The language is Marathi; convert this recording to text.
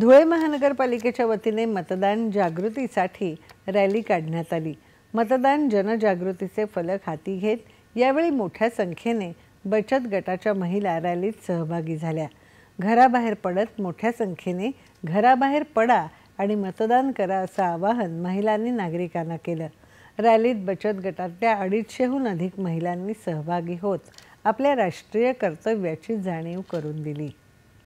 धुळे महानगरपालिकेच्या वतीने मतदान जागृतीसाठी रॅली काढण्यात आली मतदान जनजागृतीचे फलक हाती घेत यावेळी मोठ्या संख्येने बचत गटाच्या महिला रॅलीत सहभागी झाल्या घराबाहेर पडत मोठ्या संख्येने घराबाहेर पडा आणि मतदान करा असं आवाहन महिलांनी नागरिकांना केलं रॅलीत बचत गटातल्या अडीचशेहून अधिक महिलांनी सहभागी होत आपल्या राष्ट्रीय कर्तव्याची जाणीव करून दिली